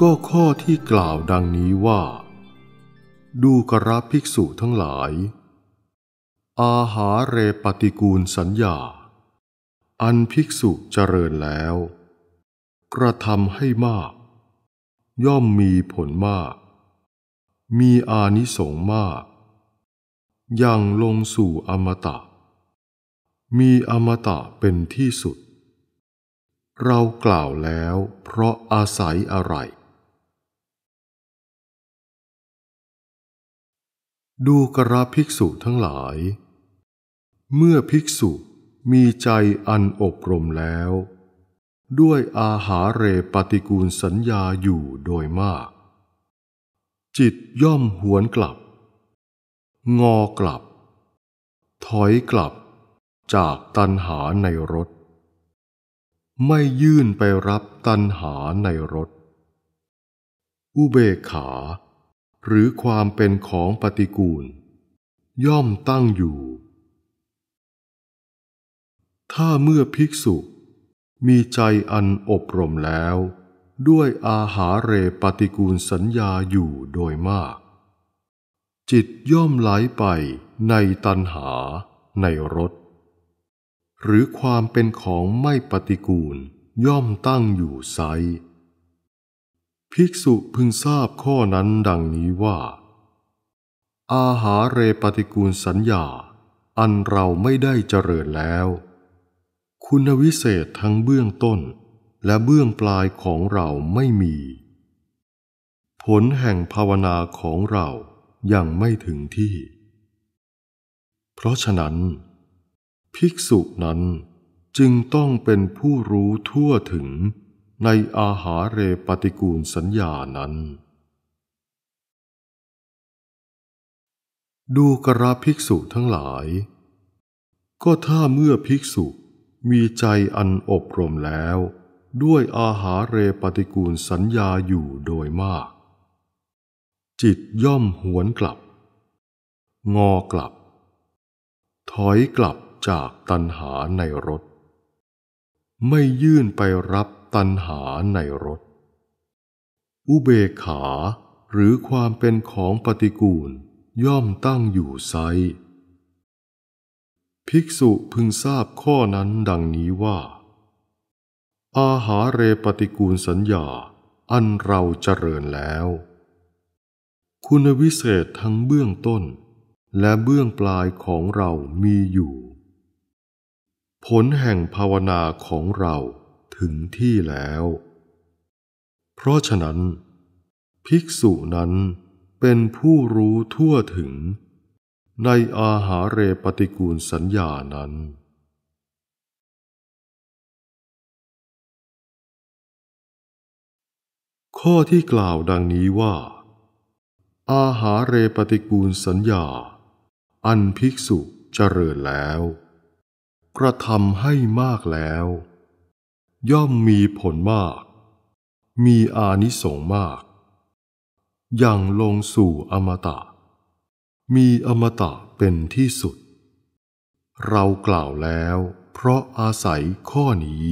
ก็ข้อที่กล่าวดังนี้ว่า ดูกระภิกษุทั้งหลาย อาหาเรปฏิกูลสัญญา อันภิกษุเจริญแล้ว กระทำให้มาก ย่อมมีผลมาก มีอานิสงมาก ยังลงสู่อมตะ มีอมตะเป็นที่สุด เรากล่าวแล้วเพราะอาศัยอะไรดูกระภิกษุทั้งหลาย เมื่อภิกษุมีใจอันอบรมแล้ว ด้วยอาหาเรปฏิกูลสัญญาอยู่โดยมาก จิตย่อมหวนกลับ งอกลับ ถอยกลับจากตันหาในรถ ไม่ยื่นไปรับตันหาในรถ อุเบกขาหรือความเป็นของปฏิกูล ย่อมตั้งอยู่ ถ้าเมื่อภิกษุมีใจอันอบรมแล้ว ด้วยอาหาเรปฏิกูลสัญญาอยู่โดยมาก จิตย่อมไหลไปในตันหาในรส หรือความเป็นของไม่ปฏิกูลย่อมตั้งอยู่ไซภิกษุพึงทราบข้อนั้นดังนี้ว่า อาหารเรปฏิกูลสัญญา อันเราไม่ได้เจริญแล้ว คุณวิเศษทั้งเบื้องต้น และเบื้องปลายของเราไม่มี ผลแห่งภาวนาของเรา ยังไม่ถึงที่ เพราะฉะนั้น ภิกษุนั้นจึงต้องเป็นผู้รู้ทั่วถึงในอาหาเรปฏิกูลสัญญานั้น ดูกระภิกษุทั้งหลาย ก็ถ้าเมื่อภิกษุ มีใจอันอบรมแล้ว ด้วยอาหาเรปฏิกูลสัญญาอยู่โดยมาก จิตย่อมหวนกลับ งอกลับ ถอยกลับจากตัณหาในรถ ไม่ยื่นไปรับตัณหาในรสอุเบกขา หรือความเป็นของปฏิกูลย่อมตั้งอยู่ไซภิกษุพึงทราบข้อนั้นดังนี้ว่า อาหาเรปฏิกูลสัญญา อันเราเจริญแล้ว คุณวิเศษทั้งเบื้องต้น และเบื้องปลายของเรามีอยู่ ผลแห่งภาวนาของเราถึงที่แล้ว เพราะฉะนั้น ภิกษุนั้นเป็นผู้รู้ทั่วถึง ในอาหาเรปฏิกูลสัญญานั้น ข้อที่กล่าวดังนี้ว่า อาหาเรปฏิกูลสัญญา อันภิกษุเจริญแล้ว กระทำให้มากแล้วย่อมมีผลมาก มีอานิสงส์มากอย่างลงสู่อมตะ มีอมตะเป็นที่สุด เรากล่าวแล้วเพราะอาศัยข้อนี้